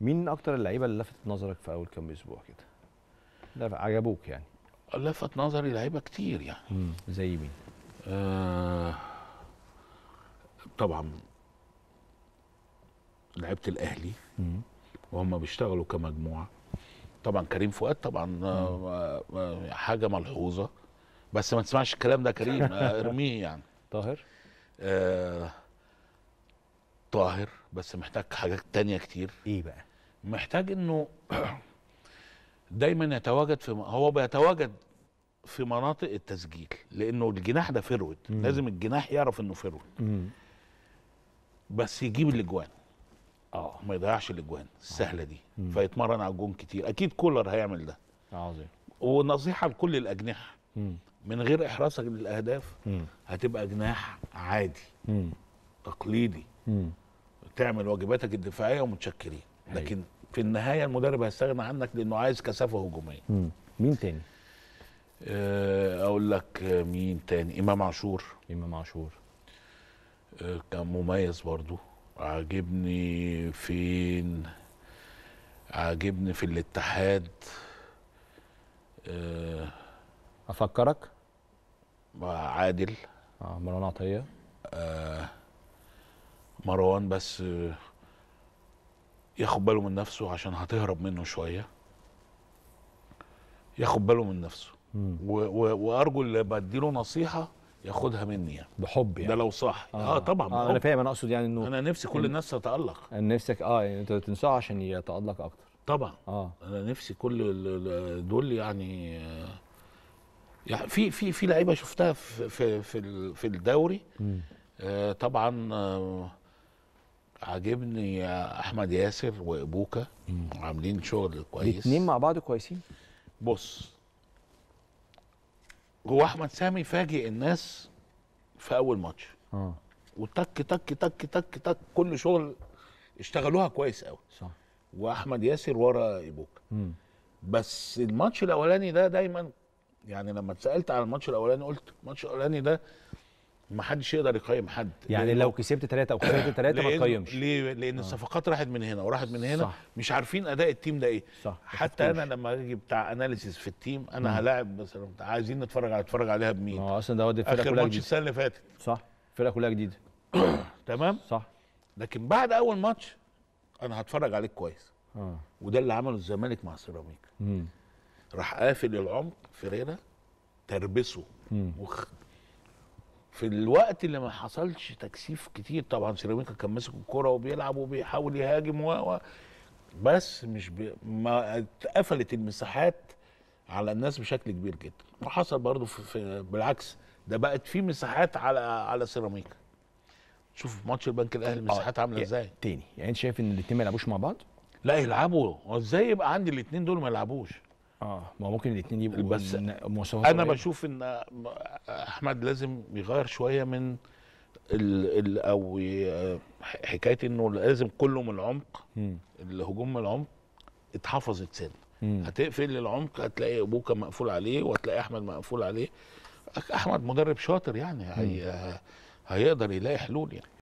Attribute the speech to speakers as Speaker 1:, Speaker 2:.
Speaker 1: مين اكتر اللعيبه اللي لفتت نظرك في اول كام اسبوع كده ده عجبوك يعني لفت نظري لعيبه كتير يعني مم. زي مين آه طبعا لعيبه الاهلي وهم بيشتغلوا كمجموعه طبعا كريم فؤاد طبعا آه، آه، آه، حاجه ملحوظه بس ما تسمعش الكلام ده كريم ارميه يعني طاهر آه طاهر بس محتاج حاجات تانية كتير ايه بقى محتاج انه دايما يتواجد في هو بيتواجد في مناطق التسجيل لانه الجناح ده فروت لازم الجناح يعرف انه فروت بس يجيب الاجوان اه ما يضيعش الاجوان السهله دي مم. فيتمرن على الجون كتير اكيد كولر هيعمل ده عظيم ونصيحه لكل الاجنحه من غير احراسك للاهداف مم. هتبقى جناح عادي مم. تقليدي مم. تعمل واجباتك الدفاعيه ومتشكرين لكن في النهايه المدرب هيستغنى عنك لانه عايز كثافه هجوميه مين تاني آه، اقول لك مين تاني امام عاشور امام عاشور آه، كان مميز برضو عاجبني فين عاجبني في الاتحاد آه، افكرك عادل اه مروان عطيه آه مروان بس آه، ياخد باله من نفسه عشان هتهرب منه شويه ياخد باله من نفسه وارجو اللي بديله نصيحه ياخدها مني يعني بحب يعني ده لو صح اه, آه طبعا آه انا فاهم انا اقصد يعني انه انا نفسي كل الناس تتالق انا نفسك اه يعني انت تنصحه عشان يتالق اكتر طبعا اه انا نفسي كل دول يعني يعني في في في لعيبه شفتها في في في الدوري آه طبعا آه عاجبني احمد ياسر وابوكا عاملين شغل كويس الاثنين مع بعض كويسين بص هو احمد سامي فاجئ الناس في اول ماتش اه وتك تك تك تك تك كل شغل اشتغلوها كويس قوي صح واحمد ياسر ورا ابوكا بس الماتش الاولاني ده دايما يعني لما اتسالت على الماتش الاولاني قلت الماتش الاولاني ده ما حدش يقدر يقيم حد يعني لو كسبت ثلاثة او خسرت ثلاثة ما تقيمش ليه لان آه. الصفقات راحت من هنا وراحت من هنا صح. مش عارفين اداء التيم ده ايه صح. حتى انا لما اجي بتاع اناليسيس في التيم انا هلاعب مثلا عايزين نتفرج على اتفرج عليها بمين اه اصلا ده هو الفرقه كلها ماتش السنه اللي فاتت صح الفرقه كلها جديده تمام صح لكن بعد اول ماتش انا هتفرج عليك كويس اه وده اللي عمله الزمالك مع سيراميكا راح قافل العمق فيريرا تربسه في الوقت اللي ما حصلش تكثيف كتير طبعا سيراميكا كان ماسك الكرة وبيلعب وبيحاول يهاجم و بس مش بي... ما اتقفلت المساحات على الناس بشكل كبير جدا وحصل برضو في... في... بالعكس ده بقت في مساحات على على سيراميكا شوف ماتش البنك الاهلي المساحات آه، عامله ازاي تاني يعني انت شايف ان الاثنين ما يلعبوش مع بعض لا يلعبوا ازاي يبقى عندي الاثنين دول ما يلعبوش اه ما ممكن الاثنين يبقوا بس انا انا بشوف ان احمد لازم يغير شويه من ال ال او حكايه انه لازم كله من العمق الهجوم من العمق اتحفظت سن هتقفل العمق هتلاقي ابوكا مقفول عليه وهتلاقي احمد مقفول عليه احمد مدرب شاطر يعني هي هيقدر يلاقي حلول يعني